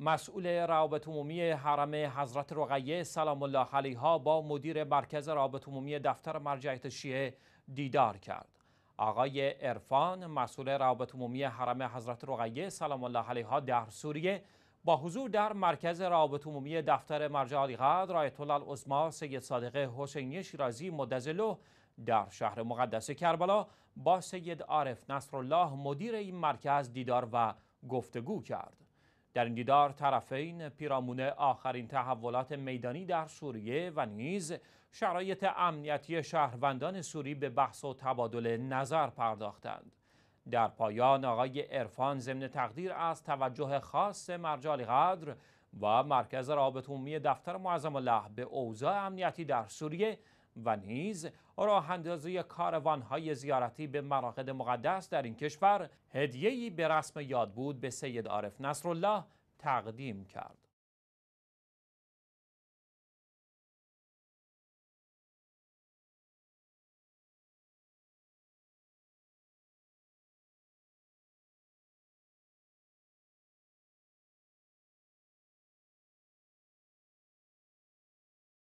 مسئول روابط عمومی حرم حضرت رقیه سلام الله علیها با مدیر مرکز روابط عمومی دفتر مرجعیت شیعه دیدار کرد. آقای عرفان مسئول روابط عمومی حرم حضرت رقیه سلام الله علیها در سوریه با حضور در مرکز روابط عمومی دفتر مرجع قدر آیت الله العظما سید صادق حسینی شیرازی مدظله در شهر مقدس کربلا با سید عارف نصرالله مدیر این مرکز دیدار و گفتگو کرد. در این دیدار طرفین پیرامون آخرین تحولات میدانی در سوریه و نیز شرایط امنیتی شهروندان سوری به بحث و تبادل نظر پرداختند. در پایان آقای عرفان ضمن تقدیر از توجه خاص مرجال قدر و مرکز رابط عمومی دفتر معظم الله به اوضاع امنیتی در سوریه و نیز راه کاروانهای کاروان زیارتی به مراقد مقدس در این کشور هدیه‌ای به رسم یاد بود به سید عارف نصرالله تقدیم کرد.